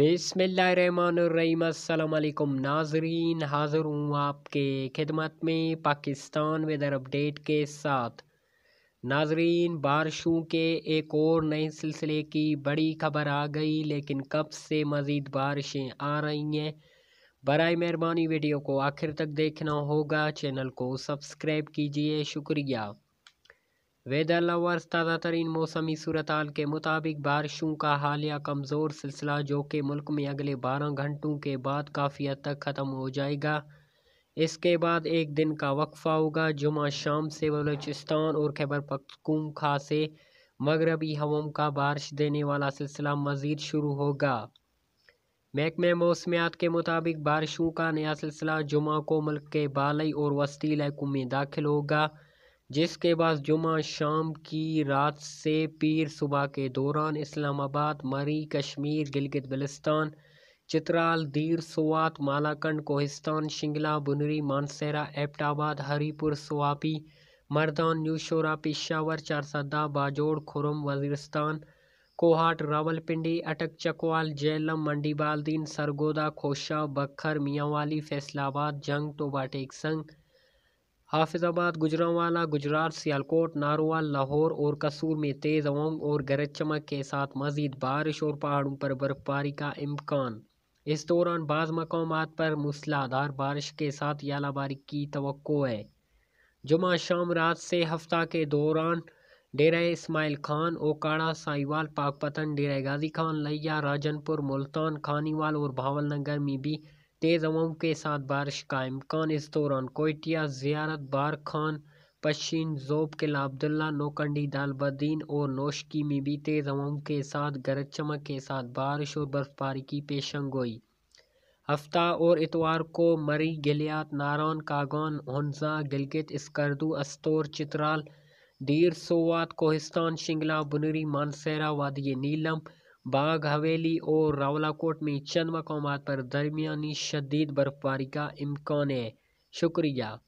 बिसमीम नाजरीन हाज़िर हूँ आपके खिदमत में पाकिस्तान वेदर अपडेट के साथ नाजरीन बारिशों के एक और नए सिलसिले की बड़ी खबर आ गई लेकिन कब से मज़ीद बारिशें आ रही हैं बर मेहरबानी वीडियो को आखिर तक देखना होगा चैनल को सब्सक्राइब कीजिए शुक्रिया वेदर लवर्स ताज़ा तरीन मौसमी सूरत के मुताबिक बारिशों का हालिया कमज़ोर सिलसिला जो कि मुल्क में अगले बारह घंटों के बाद काफ़ी हद तक ख़त्म हो जाएगा इसके बाद एक दिन का वक्फा होगा जुमा शाम से बलूचिस्तान और खैबर पख्तूनखा से मगरबी हवम का बारिश देने वाला सिलसिला मज़ीद शुरू होगा महकमे मौसमियात के मुताबिक बारिशों का नया सिलसिला जुमा को मुल्क के बालई और वस्ती इलाकों में दाखिल होगा जिसके बाद जुमा शाम की रात से पीर सुबह के दौरान इस्लामाबाद मरी कश्मीर गिलगित बलिस्तान चित्राल दीर सुवात मालाकंड कोहिस्तान शिंगला बुनरी मानसेरा एपटाबाद हरीपुर सोआपी मर्दान न्यूशोरा पिशावर चारसदा बाजोड़ खुरम वजीरस्तान कोहाट रावलपिंडी अटक चकवाल जैलम मंडी बालदीन सरगोदा खोशा बखर मियांवाली फैसलाबाद जंग टोबा तो टेकसंग हाफिजाबाद गुजरावाला गुजरात सियालकोट नारोवाल लाहौर और कसूर में तेज़ हवाओं और गरज चमक के साथ मजीद बारिश और पहाड़ों पर बर्फबारी का इम्कान इस दौरान बाज़ मकाम पर मूसलाधार बारिश के साथ यालाबारी की तो है जुमा शाम रात से हफ्ता के दौरान डेरा इसमाइल खान ओकाड़ा साहिवाल पाकपतन डेरा गाजी खान लैया राजनपुर मुल्तान खानीवाल और नगर में भी तेज़ हवाओं के साथ बारिश का इम्कान इस दौरान कोयटिया ज़ियारत बार खान पश्चिम जोब किला अब्दुल्ला नौकंडी दालबद्दीन और नौशकी में भी तेज़ हवाओं के साथ गरज चमक के साथ बारिश और बर्फबारी की पेशन गोई हफ्ता और इतवार को मरी गलियात नारान कागान हंजा गिलगित स्कर्दू अस्तोर चित्राल डीर सोवात कोहिस्तान शिंगला बुनरी मानसेरा वादी नीलम बाघ हवेली और रावलाकोट में चंद मकाम पर दरमियानी शदीद बर्फबारी का इम्कान है शुक्रिया